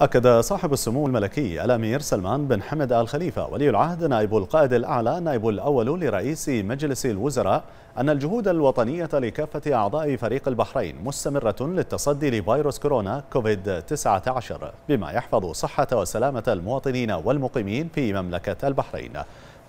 أكد صاحب السمو الملكي الأمير سلمان بن حمد آل خليفة ولي العهد نائب القائد الأعلى نائب الأول لرئيس مجلس الوزراء أن الجهود الوطنية لكافة أعضاء فريق البحرين مستمرة للتصدي لفيروس كورونا كوفيد 19 بما يحفظ صحة وسلامة المواطنين والمقيمين في مملكة البحرين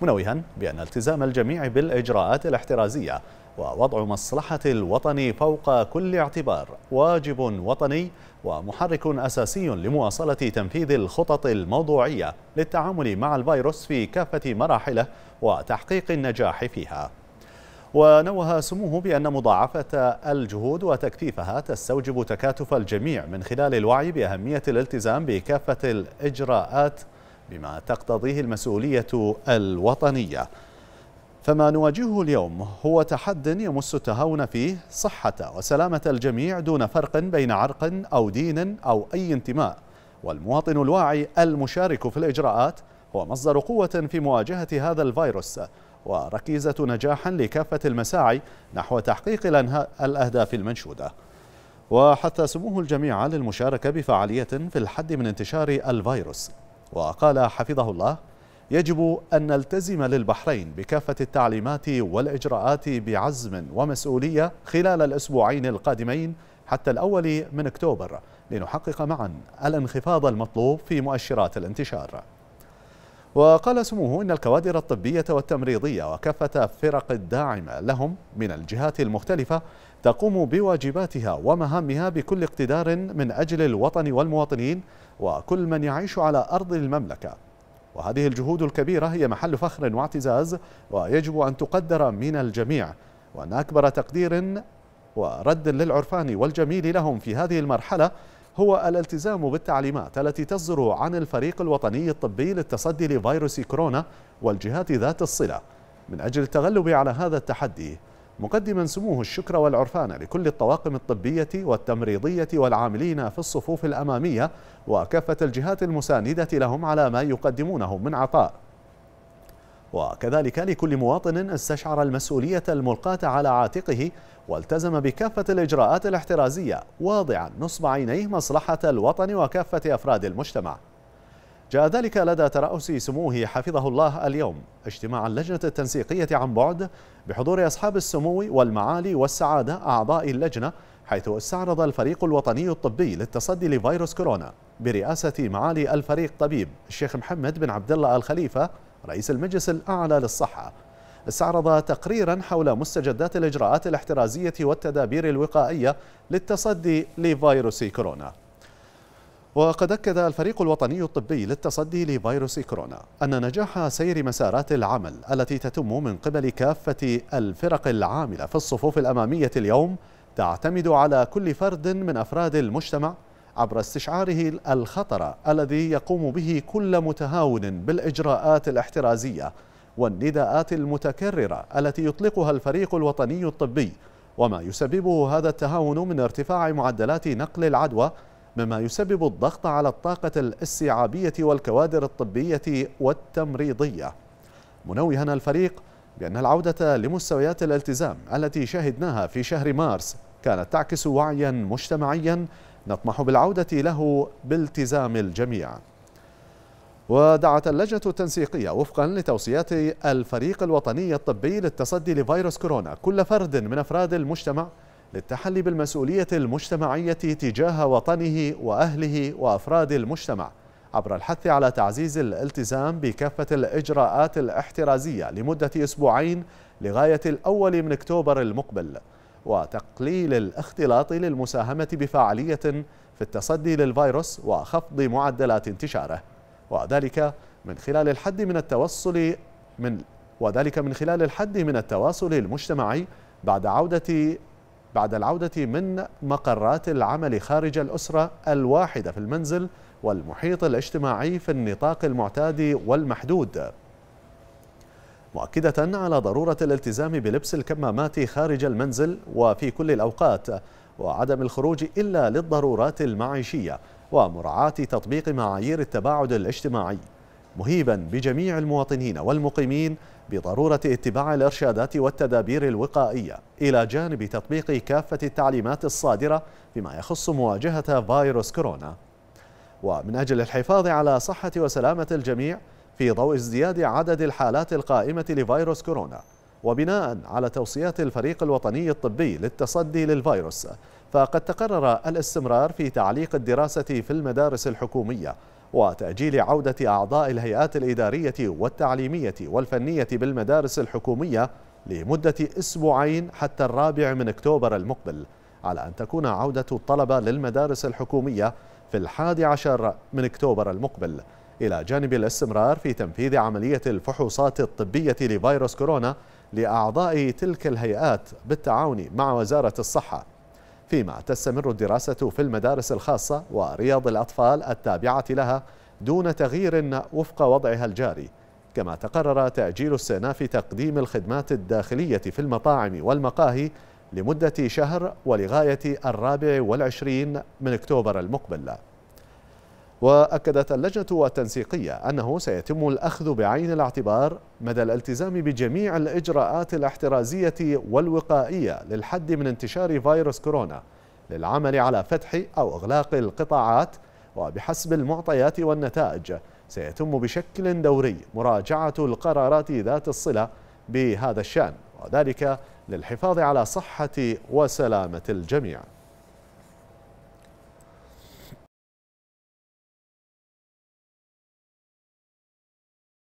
منوها بأن التزام الجميع بالإجراءات الاحترازية ووضع مصلحة الوطن فوق كل اعتبار واجب وطني ومحرك أساسي لمواصلة تنفيذ الخطط الموضوعية للتعامل مع الفيروس في كافة مراحله وتحقيق النجاح فيها ونوه سموه بأن مضاعفة الجهود وتكثيفها تستوجب تكاتف الجميع من خلال الوعي بأهمية الالتزام بكافة الإجراءات بما تقتضيه المسؤولية الوطنية فما نواجهه اليوم هو تحد يمس التهاون فيه صحة وسلامة الجميع دون فرق بين عرق أو دين أو أي انتماء والمواطن الواعي المشارك في الإجراءات هو مصدر قوة في مواجهة هذا الفيروس وركيزة نجاح لكافة المساعي نحو تحقيق الأهداف المنشودة وحث سموه الجميع للمشاركة بفعالية في الحد من انتشار الفيروس وقال حفظه الله يجب أن نلتزم للبحرين بكافة التعليمات والإجراءات بعزم ومسؤولية خلال الأسبوعين القادمين حتى الأول من أكتوبر لنحقق معا الانخفاض المطلوب في مؤشرات الانتشار وقال سموه إن الكوادر الطبية والتمريضية وكافة فرق الداعمة لهم من الجهات المختلفة تقوم بواجباتها ومهامها بكل اقتدار من أجل الوطن والمواطنين وكل من يعيش على أرض المملكة وهذه الجهود الكبيرة هي محل فخر واعتزاز ويجب أن تقدر من الجميع وأن أكبر تقدير ورد للعرفان والجميل لهم في هذه المرحلة هو الالتزام بالتعليمات التي تصدر عن الفريق الوطني الطبي للتصدي لفيروس كورونا والجهات ذات الصلة من أجل التغلب على هذا التحدي مقدما سموه الشكر والعرفان لكل الطواقم الطبية والتمريضية والعاملين في الصفوف الأمامية وكافة الجهات المساندة لهم على ما يقدمونه من عطاء وكذلك لكل مواطن استشعر المسؤولية الملقاة على عاتقه والتزم بكافة الإجراءات الاحترازية واضعا نصب عينيه مصلحة الوطن وكافة أفراد المجتمع جاء ذلك لدى ترأس سموه حفظه الله اليوم اجتماع اللجنة التنسيقية عن بعد بحضور أصحاب السمو والمعالي والسعادة أعضاء اللجنة حيث استعرض الفريق الوطني الطبي للتصدي لفيروس كورونا برئاسة معالي الفريق طبيب الشيخ محمد بن عبد الله الخليفة رئيس المجلس الأعلى للصحة استعرض تقريرا حول مستجدات الإجراءات الاحترازية والتدابير الوقائية للتصدي لفيروس كورونا وقد أكد الفريق الوطني الطبي للتصدي لفيروس كورونا أن نجاح سير مسارات العمل التي تتم من قبل كافة الفرق العاملة في الصفوف الأمامية اليوم تعتمد على كل فرد من أفراد المجتمع عبر استشعاره الخطر الذي يقوم به كل متهاون بالإجراءات الاحترازية والنداءات المتكررة التي يطلقها الفريق الوطني الطبي وما يسببه هذا التهاون من ارتفاع معدلات نقل العدوى مما يسبب الضغط على الطاقة الاستيعابية والكوادر الطبية والتمريضية منوها الفريق بأن العودة لمستويات الالتزام التي شهدناها في شهر مارس كانت تعكس وعيا مجتمعيا نطمح بالعودة له بالتزام الجميع ودعت اللجنة التنسيقية وفقا لتوصيات الفريق الوطني الطبي للتصدي لفيروس كورونا كل فرد من أفراد المجتمع للتحلي بالمسؤولية المجتمعية تجاه وطنه وأهله وأفراد المجتمع عبر الحث على تعزيز الالتزام بكافة الإجراءات الاحترازية لمدة أسبوعين لغاية الأول من أكتوبر المقبل وتقليل الاختلاط للمساهمة بفعالية في التصدي للفيروس وخفض معدلات انتشاره وذلك من خلال الحد من التوصل من وذلك من خلال الحد من التواصل المجتمعي بعد عودة بعد العودة من مقرات العمل خارج الأسرة الواحدة في المنزل والمحيط الاجتماعي في النطاق المعتاد والمحدود مؤكدة على ضرورة الالتزام بلبس الكمامات خارج المنزل وفي كل الأوقات وعدم الخروج إلا للضرورات المعيشية ومراعاة تطبيق معايير التباعد الاجتماعي مهيبا بجميع المواطنين والمقيمين بضرورة اتباع الإرشادات والتدابير الوقائية إلى جانب تطبيق كافة التعليمات الصادرة فيما يخص مواجهة فيروس كورونا ومن أجل الحفاظ على صحة وسلامة الجميع في ضوء ازدياد عدد الحالات القائمة لفيروس كورونا وبناء على توصيات الفريق الوطني الطبي للتصدي للفيروس فقد تقرر الاستمرار في تعليق الدراسة في المدارس الحكومية وتأجيل عودة أعضاء الهيئات الإدارية والتعليمية والفنية بالمدارس الحكومية لمدة أسبوعين حتى الرابع من أكتوبر المقبل على أن تكون عودة الطلبة للمدارس الحكومية في الحادي عشر من أكتوبر المقبل إلى جانب الاستمرار في تنفيذ عملية الفحوصات الطبية لفيروس كورونا لأعضاء تلك الهيئات بالتعاون مع وزارة الصحة فيما تستمر الدراسة في المدارس الخاصة ورياض الأطفال التابعة لها دون تغيير وفق وضعها الجاري كما تقرر تأجيل استئناف تقديم الخدمات الداخلية في المطاعم والمقاهي لمدة شهر ولغاية الرابع والعشرين من أكتوبر المقبل وأكدت اللجنة التنسيقية أنه سيتم الأخذ بعين الاعتبار مدى الالتزام بجميع الإجراءات الاحترازية والوقائية للحد من انتشار فيروس كورونا للعمل على فتح أو إغلاق القطاعات وبحسب المعطيات والنتائج سيتم بشكل دوري مراجعة القرارات ذات الصلة بهذا الشأن وذلك للحفاظ على صحة وسلامة الجميع